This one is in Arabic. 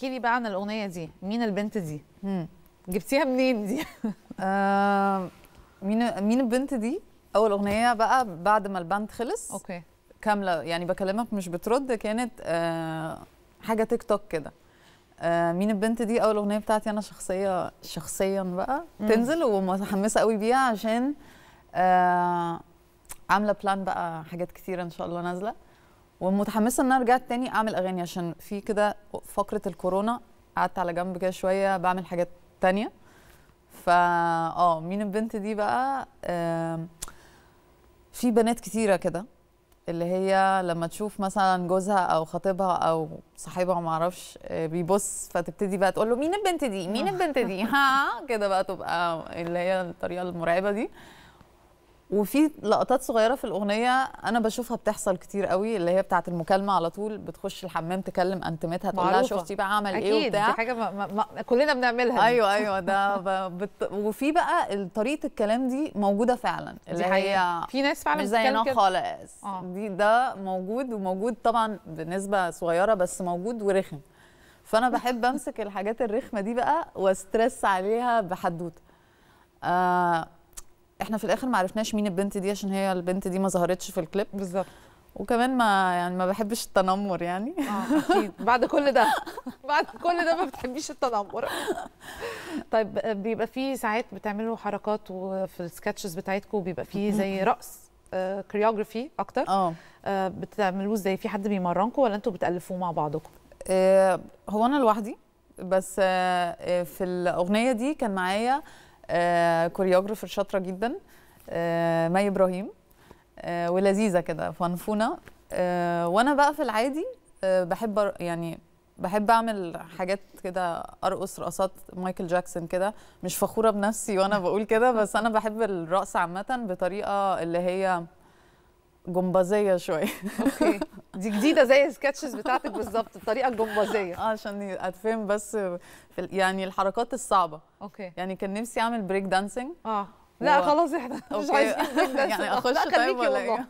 احكي لي بقى عن الاغنيه دي مين البنت دي جبتيها منين دي آه مين مين البنت دي اول اغنيه بقى بعد ما البند خلص اوكي كامله يعني بكلمك مش بترد كانت آه حاجه تيك توك كده آه مين البنت دي اول اغنيه بتاعتي انا شخصيه شخصيا بقى مم. تنزل ومتحمسه قوي بيها عشان آه عامله بلان بقى حاجات كتيره ان شاء الله نازله ومتحمسه ان انا رجعت تاني اعمل اغاني عشان في كده فقره الكورونا قعدت على جنب كده شويه بعمل حاجات تانية فا اه مين البنت دي بقى في بنات كتيره كده اللي هي لما تشوف مثلا جوزها او خطيبها او صاحبها ما اعرفش آه، بيبص فتبتدي بقى تقول له مين البنت دي مين البنت دي ها كده بقى تبقى اللي هي الطريقه المرعبه دي وفي لقطات صغيره في الاغنيه انا بشوفها بتحصل كتير قوي اللي هي بتاعه المكالمه على طول بتخش الحمام تكلم انتمتها تقول لها شفتي بقى عمل إيه أكيد. ايه وبتاع دي حاجه ما ما ما كلنا بنعملها ايوه ايوه ده بت... وفي بقى طريقه الكلام دي موجوده فعلا اللي دي هي في ناس فعلا مش زينا خالص آه. دي ده موجود وموجود طبعا بنسبه صغيره بس موجود ورخم فانا بحب امسك الحاجات الرخمه دي بقى واسترس عليها بحدوته آه احنا في الاخر ما عرفناش مين البنت دي عشان هي البنت دي ما ظهرتش في الكليب بالظبط وكمان ما يعني ما بحبش التنمر يعني اه اكيد بعد كل ده بعد كل ده ما بتحبيش التنمر طيب بيبقى في ساعات بتعملوا حركات وفي السكتشز بتاعتكم بيبقى في زي رقص كريوجرافي آه، اكتر آه. اه بتعملوه ازاي في حد بيمرنكم ولا انتوا بتالفوه مع بعضكم آه، هو انا لوحدي بس في الاغنيه دي كان معايا كوريوجرافر آه، شاطره جدا آه، مي ابراهيم آه، ولذيذه كده فنفونه وانا بقى في العادي بحب يعني بحب اعمل حاجات كده ارقص رقصات مايكل جاكسون كده مش فخوره بنفسي وانا بقول كده بس انا بحب الرقص عامه بطريقه اللي هي جمبازيه شويه اوكي دي جديده زي السكتشز بتاعتك بالظبط الطريقه الجمبازيه عشان اتفهم بس في يعني الحركات الصعبه اوكي يعني كان نفسي اعمل بريك دانسينج اه لا خلاص احنا مش عايزين يعني اخش طيب ولا